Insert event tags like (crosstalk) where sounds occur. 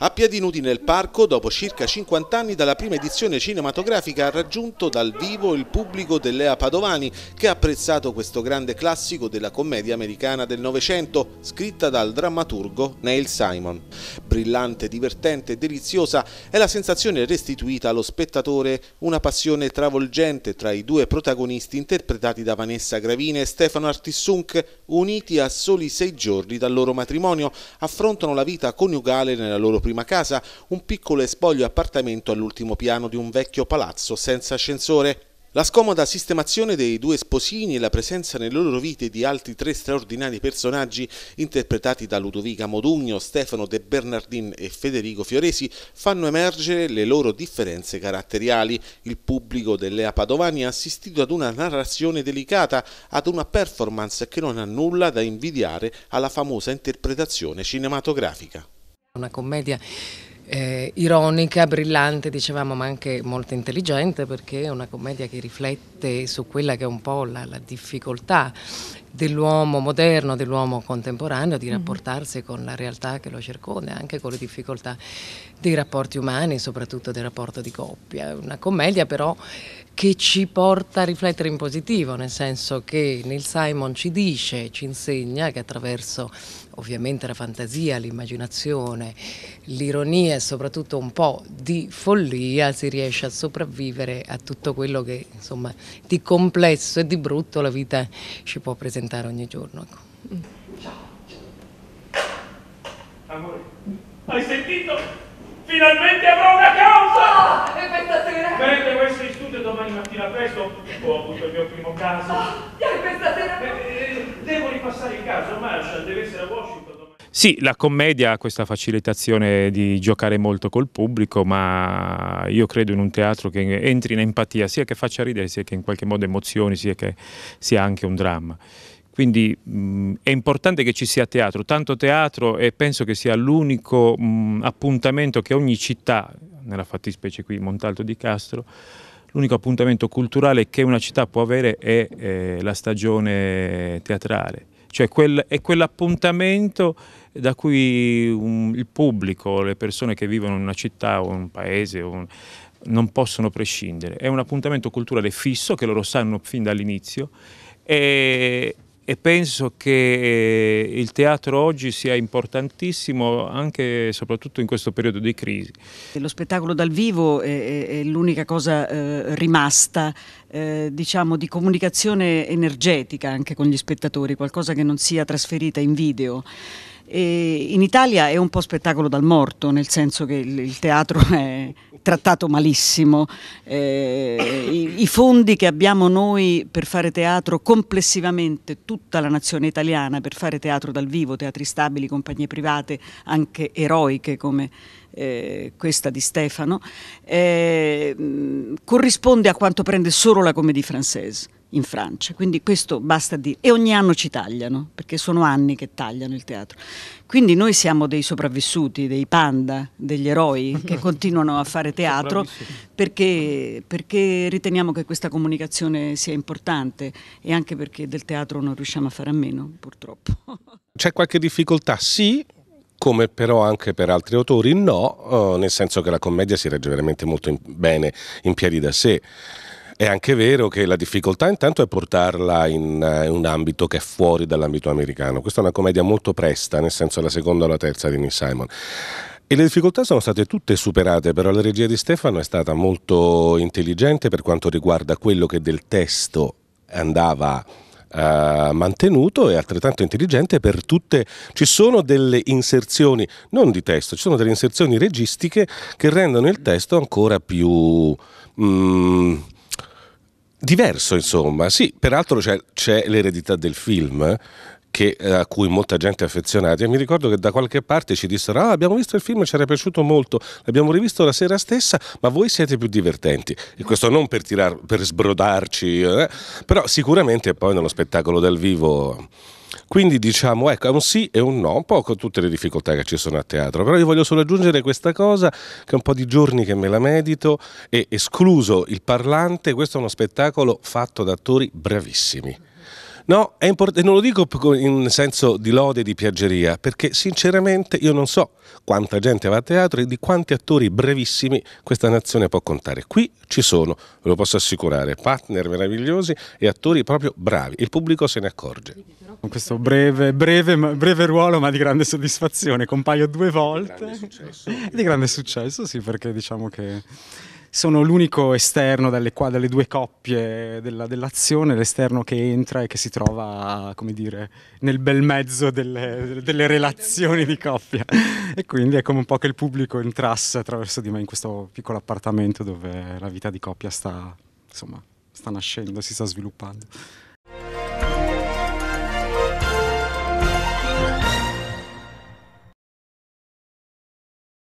A piedi nudi nel parco, dopo circa 50 anni dalla prima edizione cinematografica, ha raggiunto dal vivo il pubblico dell'Ea Padovani, che ha apprezzato questo grande classico della commedia americana del Novecento, scritta dal drammaturgo Neil Simon. Brillante, divertente e deliziosa è la sensazione restituita allo spettatore, una passione travolgente tra i due protagonisti interpretati da Vanessa Gravina e Stefano Artissunc, uniti a soli sei giorni dal loro matrimonio, affrontano la vita coniugale nella loro prima casa, un piccolo e spoglio appartamento all'ultimo piano di un vecchio palazzo senza ascensore. La scomoda sistemazione dei due sposini e la presenza nelle loro vite di altri tre straordinari personaggi interpretati da Ludovica Modugno, Stefano De Bernardin e Federico Fioresi fanno emergere le loro differenze caratteriali. Il pubblico dell'Ea Padovani ha assistito ad una narrazione delicata, ad una performance che non ha nulla da invidiare alla famosa interpretazione cinematografica. Una commedia eh, ironica, brillante, dicevamo, ma anche molto intelligente perché è una commedia che riflette su quella che è un po' la, la difficoltà dell'uomo moderno, dell'uomo contemporaneo, di mhm. rapportarsi con la realtà che lo circonda, anche con le difficoltà dei rapporti umani, soprattutto del rapporto di coppia. Una commedia però che ci porta a riflettere in positivo, nel senso che Neil Simon ci dice, ci insegna che attraverso ovviamente la fantasia, l'immaginazione, l'ironia e soprattutto un po' di follia si riesce a sopravvivere a tutto quello che insomma di complesso e di brutto la vita ci può presentare ogni giorno. Ciao. Ecco. Amore, hai sentito? Finalmente avrò una causa! Oh, ah, e questa sera? Beh, devo in studio domani mattina presto. Ho avuto il mio primo caso. Oh, ah, e questa sera? Beh, eh, devo ripassare il caso, Marshall deve essere a Washington. Sì, la commedia ha questa facilitazione di giocare molto col pubblico, ma io credo in un teatro che entri in empatia, sia che faccia ridere, sia che in qualche modo emozioni, sia che sia anche un dramma. Quindi mh, è importante che ci sia teatro, tanto teatro e penso che sia l'unico appuntamento che ogni città, nella fattispecie qui Montalto di Castro, l'unico appuntamento culturale che una città può avere è eh, la stagione teatrale cioè quel, è quell'appuntamento da cui un, il pubblico, le persone che vivono in una città o un paese un, non possono prescindere. È un appuntamento culturale fisso che loro sanno fin dall'inizio e, e penso che eh, il teatro oggi sia importantissimo anche e soprattutto in questo periodo di crisi. Lo spettacolo dal vivo è, è l'unica cosa eh, rimasta eh, diciamo, di comunicazione energetica anche con gli spettatori, qualcosa che non sia trasferita in video. E in Italia è un po' spettacolo dal morto, nel senso che il teatro è trattato malissimo, eh, i, i, fondi che abbiamo noi per fare teatro complessivamente, tutta la nazione italiana per fare teatro dal vivo, teatri stabili, compagnie private, anche eroiche come eh, questa di Stefano, eh, corrisponde a quanto prende solo la Comédie Française in Francia, quindi questo basta dire. E ogni anno ci tagliano, perché sono anni che tagliano il teatro. Quindi noi siamo dei sopravvissuti, dei panda, degli eroi che (laughs) continuano a fare teatro perché, perché, riteniamo che questa comunicazione sia importante e anche perché del teatro non riusciamo a fare a meno, purtroppo. (laughs) C'è qualche difficoltà? Sì. Come però anche per altri autori no, eh, nel senso che la commedia si regge veramente molto in, bene in piedi da sé. È anche vero che la difficoltà intanto è portarla in, in eh, un ambito che è fuori dall'ambito americano. Questa è una commedia molto presta, nel senso la seconda o la terza di Neil Simon. E le difficoltà sono state tutte superate, però la regia di Stefano è stata molto intelligente per quanto riguarda quello che del testo andava Uh, mantenuto e altrettanto intelligente per tutte. Ci sono delle inserzioni, non di testo, ci sono delle inserzioni registiche che rendono il testo ancora più... Um, diverso, insomma. Sì, peraltro c'è, c'è l'eredità del film. Che, eh, a cui molta gente è affezionata e mi ricordo che da qualche parte ci dissero ah, abbiamo visto il film, ci era piaciuto molto l'abbiamo rivisto la sera stessa ma voi siete più divertenti e questo non per, tirar, per sbrodarci eh, però sicuramente poi nello spettacolo dal vivo quindi diciamo, ecco, è un sì e un no, un po' con tutte le difficoltà che ci sono a teatro, però io voglio solo aggiungere questa cosa che è un po' di giorni che me la medito e escluso il parlante, questo è uno spettacolo fatto da attori bravissimi. No, è import- non lo dico in senso di lode e di piaggeria, perché sinceramente io non so quanta gente va a teatro e di quanti attori brevissimi questa nazione può contare. Qui ci sono, ve lo posso assicurare, partner meravigliosi e attori proprio bravi. Il pubblico se ne accorge. Con questo breve, breve, breve ruolo ma di grande soddisfazione, compaio due volte. Di grande successo, (laughs) di grande successo sì, perché diciamo che sono l'unico esterno dalle, qua, dalle due coppie della, dell'azione, l'esterno che entra e che si trova, come dire, nel bel mezzo delle, delle relazioni di coppia. E quindi è come un po' che il pubblico entrasse attraverso di me in questo piccolo appartamento dove la vita di coppia sta, insomma, sta nascendo, si sta sviluppando.